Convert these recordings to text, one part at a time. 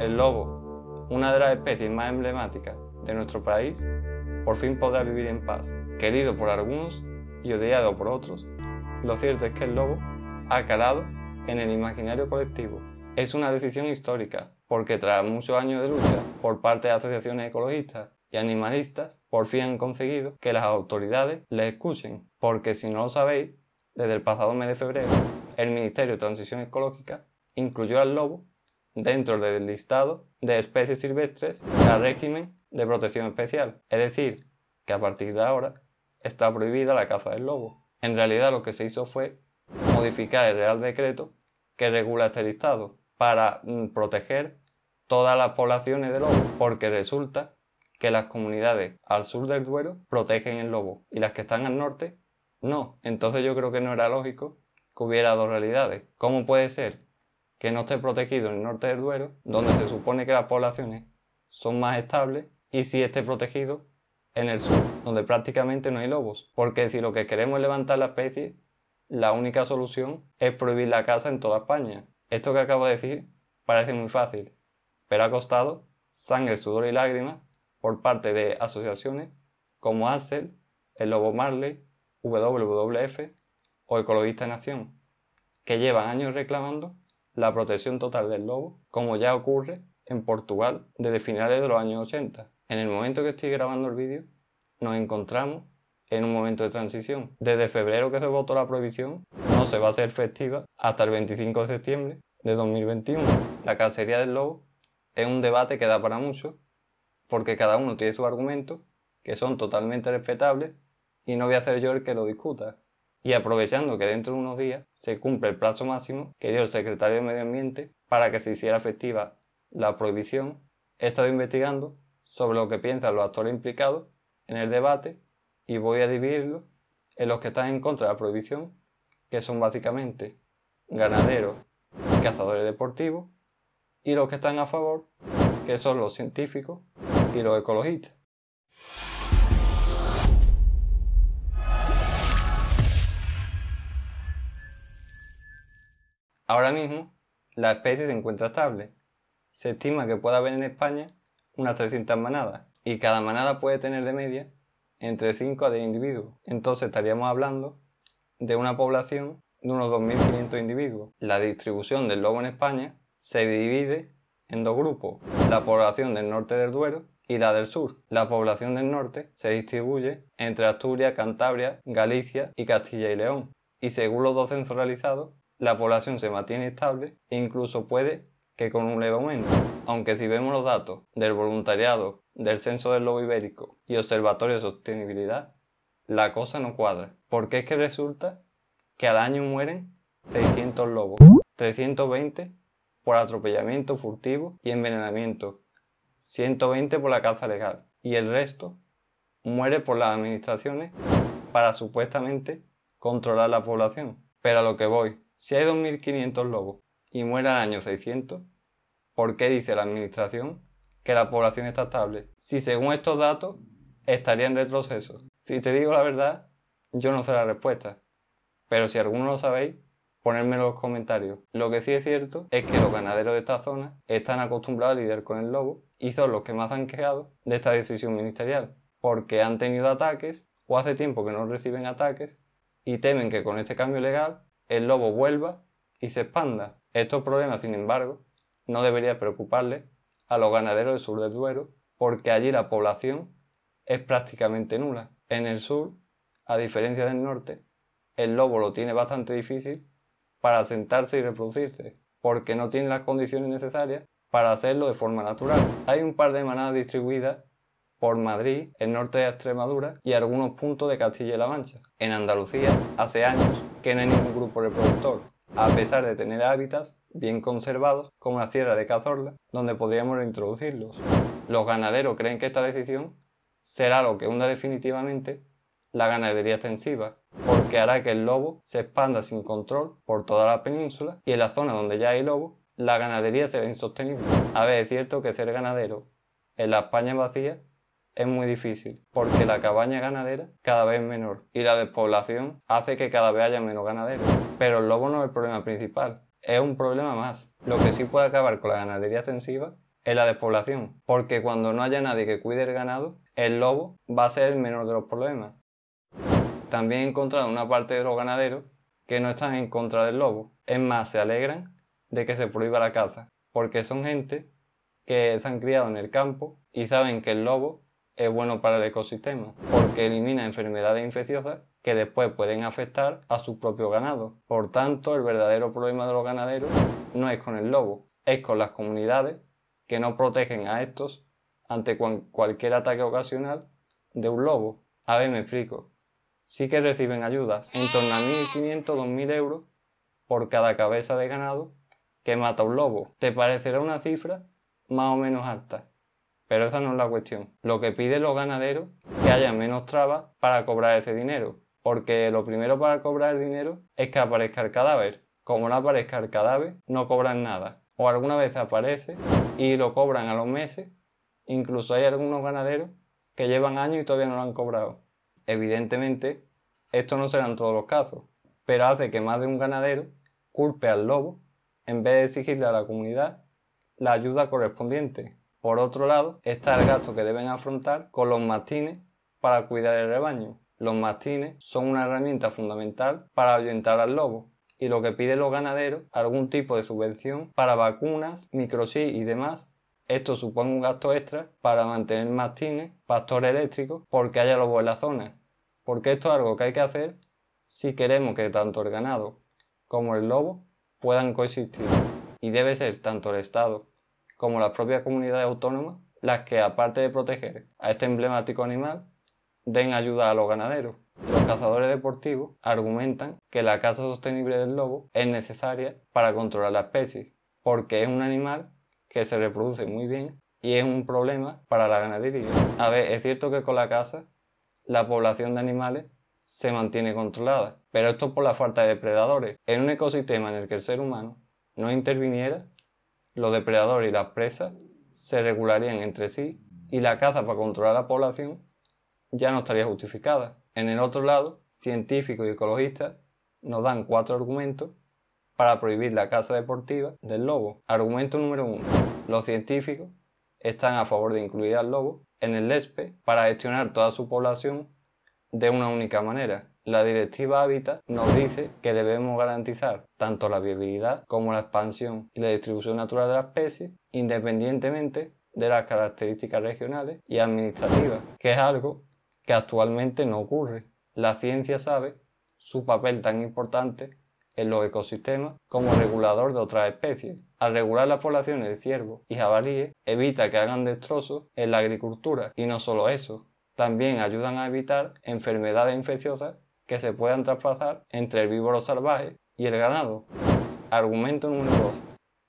el lobo, una de las especies más emblemáticas de nuestro país, por fin podrá vivir en paz, querido por algunos y odiado por otros. Lo cierto es que el lobo ha calado en el imaginario colectivo. Es una decisión histórica, porque tras muchos años de lucha por parte de asociaciones ecologistas y animalistas, por fin han conseguido que las autoridades le escuchen, porque si no lo sabéis, desde el pasado mes de febrero, el Ministerio de Transición Ecológica incluyó al lobo dentro del listado de especies silvestres al régimen de protección especial. Es decir, que a partir de ahora está prohibida la caza del lobo. En realidad lo que se hizo fue modificar el Real Decreto que regula este listado para mm, proteger todas las poblaciones de lobo, porque resulta que las comunidades al sur del Duero protegen el lobo y las que están al norte no. Entonces yo creo que no era lógico que hubiera dos realidades. ¿Cómo puede ser que no esté protegido en el norte del Duero, donde se supone que las poblaciones son más estables, y si esté protegido en el sur, donde prácticamente no hay lobos. Porque si lo que queremos es levantar la especie, la única solución es prohibir la caza en toda España. Esto que acabo de decir parece muy fácil, pero ha costado sangre, sudor y lágrimas por parte de asociaciones como ACEL, el Lobo Marley, WWF o Ecologista en Acción, que llevan años reclamando la protección total del lobo, como ya ocurre en Portugal desde finales de los años 80. En el momento que estoy grabando el vídeo, nos encontramos en un momento de transición. Desde febrero que se votó la prohibición, no se va a hacer festiva hasta el 25 de septiembre de 2021. La cacería del lobo es un debate que da para mucho, porque cada uno tiene sus argumentos, que son totalmente respetables, y no voy a ser yo el que lo discuta y aprovechando que dentro de unos días se cumple el plazo máximo que dio el secretario de Medio Ambiente para que se hiciera efectiva la prohibición, he estado investigando sobre lo que piensan los actores implicados en el debate y voy a dividirlo en los que están en contra de la prohibición, que son básicamente ganaderos y cazadores deportivos, y los que están a favor, que son los científicos y los ecologistas. Ahora mismo, la especie se encuentra estable. Se estima que puede haber en España unas 300 manadas, y cada manada puede tener de media entre 5 a 10 individuos. Entonces estaríamos hablando de una población de unos 2.500 individuos. La distribución del lobo en España se divide en dos grupos, la población del norte del Duero y la del sur. La población del norte se distribuye entre Asturias, Cantabria, Galicia y Castilla y León. Y según los dos censos realizados, la población se mantiene estable e incluso puede que con un leve aumento. Aunque si vemos los datos del voluntariado, del Censo del Lobo Ibérico y Observatorio de Sostenibilidad, la cosa no cuadra. Porque es que resulta que al año mueren 600 lobos, 320 por atropellamiento furtivo y envenenamiento, 120 por la caza legal y el resto muere por las administraciones para supuestamente controlar la población. Pero a lo que voy, si hay 2.500 lobos y muere al año 600, ¿por qué dice la Administración que la población está estable? Si según estos datos estaría en retroceso. Si te digo la verdad, yo no sé la respuesta. Pero si alguno lo sabéis, ponedme en los comentarios. Lo que sí es cierto es que los ganaderos de esta zona están acostumbrados a lidiar con el lobo y son los que más han quejado de esta decisión ministerial, porque han tenido ataques o hace tiempo que no reciben ataques y temen que con este cambio legal el lobo vuelva y se expanda. Estos problemas, sin embargo, no deberían preocuparle a los ganaderos del sur del Duero, porque allí la población es prácticamente nula. En el sur, a diferencia del norte, el lobo lo tiene bastante difícil para asentarse y reproducirse, porque no tiene las condiciones necesarias para hacerlo de forma natural. Hay un par de manadas distribuidas por Madrid, el norte de Extremadura y algunos puntos de Castilla y La Mancha. En Andalucía, hace años, que no hay ningún grupo reproductor, a pesar de tener hábitats bien conservados, como la sierra de Cazorla, donde podríamos reintroducirlos. Los ganaderos creen que esta decisión será lo que hunda definitivamente la ganadería extensiva, porque hará que el lobo se expanda sin control por toda la península y en la zona donde ya hay lobo, la ganadería será insostenible. A ver, es cierto que ser ganadero en la España vacía es muy difícil porque la cabaña ganadera cada vez es menor y la despoblación hace que cada vez haya menos ganaderos. Pero el lobo no es el problema principal, es un problema más. Lo que sí puede acabar con la ganadería extensiva es la despoblación, porque cuando no haya nadie que cuide el ganado, el lobo va a ser el menor de los problemas. También he encontrado una parte de los ganaderos que no están en contra del lobo, es más, se alegran de que se prohíba la caza, porque son gente que han criado en el campo y saben que el lobo es bueno para el ecosistema porque elimina enfermedades infecciosas que después pueden afectar a su propio ganado. Por tanto, el verdadero problema de los ganaderos no es con el lobo, es con las comunidades que no protegen a estos ante cualquier ataque ocasional de un lobo. A ver, me explico. Sí que reciben ayudas, en torno a 1.500, 2.000 euros por cada cabeza de ganado que mata un lobo. Te parecerá una cifra más o menos alta, pero esa no es la cuestión. Lo que piden los ganaderos es que haya menos trabas para cobrar ese dinero. Porque lo primero para cobrar el dinero es que aparezca el cadáver. Como no aparezca el cadáver, no cobran nada. O alguna vez aparece y lo cobran a los meses. Incluso hay algunos ganaderos que llevan años y todavía no lo han cobrado. Evidentemente, esto no será en todos los casos, pero hace que más de un ganadero culpe al lobo en vez de exigirle a la comunidad la ayuda correspondiente, por otro lado, está el gasto que deben afrontar con los mastines para cuidar el rebaño. Los mastines son una herramienta fundamental para ahuyentar al lobo y lo que piden los ganaderos algún tipo de subvención para vacunas, microchip y demás. Esto supone un gasto extra para mantener mastines, pastores eléctricos, porque haya lobo en la zona. Porque esto es algo que hay que hacer si queremos que tanto el ganado como el lobo puedan coexistir. Y debe ser tanto el Estado como las propias comunidades autónomas, las que, aparte de proteger a este emblemático animal, den ayuda a los ganaderos. Los cazadores deportivos argumentan que la caza sostenible del lobo es necesaria para controlar la especie, porque es un animal que se reproduce muy bien y es un problema para la ganadería. A ver, es cierto que con la caza la población de animales se mantiene controlada, pero esto por la falta de depredadores. En un ecosistema en el que el ser humano no interviniera, los depredadores y las presas se regularían entre sí y la caza para controlar la población ya no estaría justificada. En el otro lado, científicos y ecologistas nos dan cuatro argumentos para prohibir la caza deportiva del lobo. Argumento número uno. Los científicos están a favor de incluir al lobo en el LESPE para gestionar toda su población de una única manera. La Directiva Hábitat nos dice que debemos garantizar tanto la viabilidad como la expansión y la distribución natural de las especies, independientemente de las características regionales y administrativas, que es algo que actualmente no ocurre. La ciencia sabe su papel tan importante en los ecosistemas como regulador de otras especies. Al regular las poblaciones de ciervos y jabalíes, evita que hagan destrozos en la agricultura y no solo eso, también ayudan a evitar enfermedades infecciosas que se puedan traspasar entre el víboro salvaje y el ganado. Argumento número 2.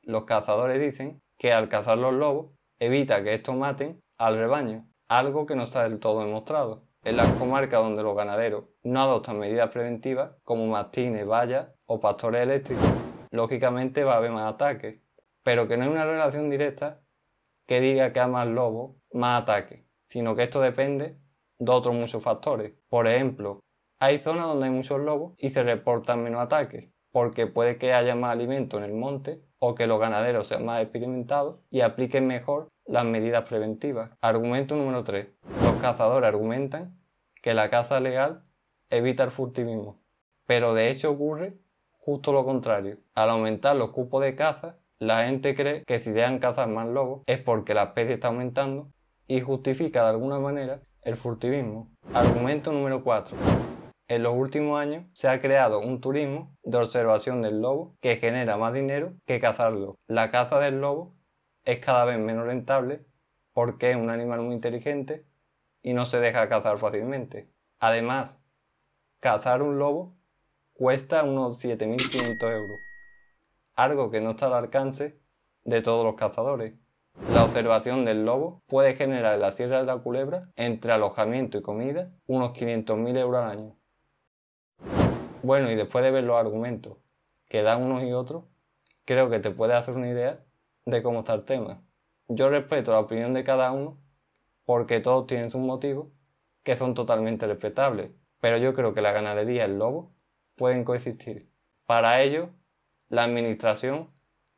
Los cazadores dicen que al cazar los lobos evita que estos maten al rebaño, algo que no está del todo demostrado. En las comarcas donde los ganaderos no adoptan medidas preventivas como mastines, vallas o pastores eléctricos, lógicamente va a haber más ataques, pero que no hay una relación directa que diga que a más lobos, más ataques sino que esto depende de otros muchos factores. Por ejemplo, hay zonas donde hay muchos lobos y se reportan menos ataques, porque puede que haya más alimento en el monte o que los ganaderos sean más experimentados y apliquen mejor las medidas preventivas. Argumento número 3. Los cazadores argumentan que la caza legal evita el furtivismo, pero de hecho ocurre justo lo contrario. Al aumentar los cupos de caza, la gente cree que si dejan cazar más lobos es porque la especie está aumentando y justifica de alguna manera el furtivismo. Argumento número 4. En los últimos años se ha creado un turismo de observación del lobo que genera más dinero que cazarlo. La caza del lobo es cada vez menos rentable porque es un animal muy inteligente y no se deja cazar fácilmente. Además, cazar un lobo cuesta unos 7.500 euros, algo que no está al alcance de todos los cazadores. La observación del lobo puede generar en la Sierra de la Culebra, entre alojamiento y comida, unos 500.000 euros al año. Bueno, y después de ver los argumentos que dan unos y otros, creo que te puedes hacer una idea de cómo está el tema. Yo respeto la opinión de cada uno porque todos tienen sus motivos que son totalmente respetables, pero yo creo que la ganadería y el lobo pueden coexistir. Para ello, la administración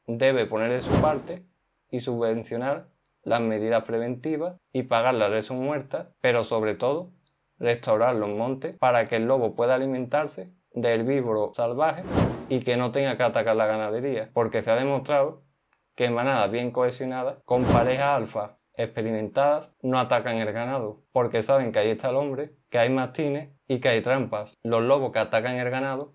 debe poner de su parte y subvencionar las medidas preventivas y pagar las reses muerta, pero sobre todo restaurar los montes para que el lobo pueda alimentarse de herbívoro salvaje y que no tenga que atacar la ganadería, porque se ha demostrado que manadas bien cohesionadas, con parejas alfa experimentadas, no atacan el ganado, porque saben que ahí está el hombre, que hay mastines y que hay trampas. Los lobos que atacan el ganado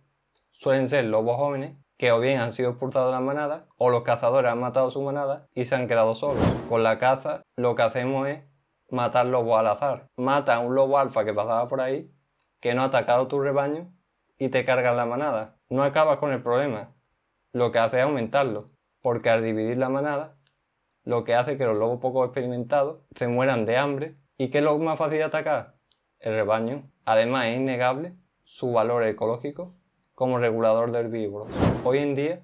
suelen ser lobos jóvenes que o bien han sido expulsados de la manada o los cazadores han matado su manada y se han quedado solos. Con la caza lo que hacemos es matar lobos al azar. Mata a un lobo alfa que pasaba por ahí, que no ha atacado tu rebaño y te cargan la manada. No acabas con el problema. Lo que hace es aumentarlo, porque al dividir la manada, lo que hace que los lobos poco experimentados se mueran de hambre. ¿Y que es lo más fácil de atacar? El rebaño. Además, es innegable su valor ecológico como regulador de herbívoros. Hoy en día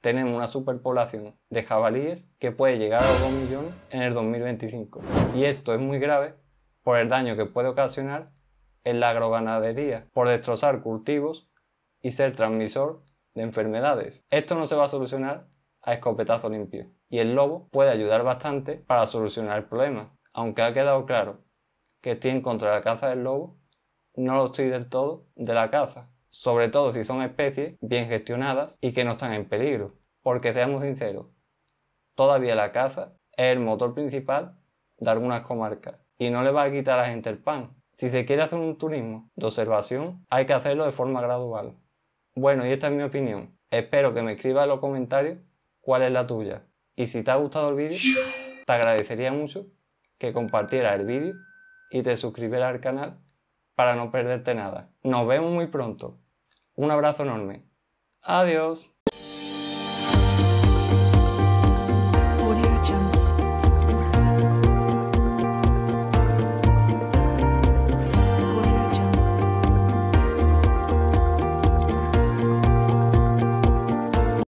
tenemos una superpoblación de jabalíes que puede llegar a los 2 millones en el 2025. Y esto es muy grave por el daño que puede ocasionar en la agroganadería, por destrozar cultivos y ser transmisor de enfermedades. Esto no se va a solucionar a escopetazo limpio. Y el lobo puede ayudar bastante para solucionar el problema. Aunque ha quedado claro que estoy en contra de la caza del lobo, no lo estoy del todo de la caza sobre todo si son especies bien gestionadas y que no están en peligro. Porque seamos sinceros, todavía la caza es el motor principal de algunas comarcas y no le va a quitar a la gente el pan. Si se quiere hacer un turismo de observación, hay que hacerlo de forma gradual. Bueno, y esta es mi opinión. Espero que me escribas en los comentarios cuál es la tuya. Y si te ha gustado el vídeo, te agradecería mucho que compartieras el vídeo y te suscribieras al canal para no perderte nada. Nos vemos muy pronto. Un abrazo enorme. Adiós.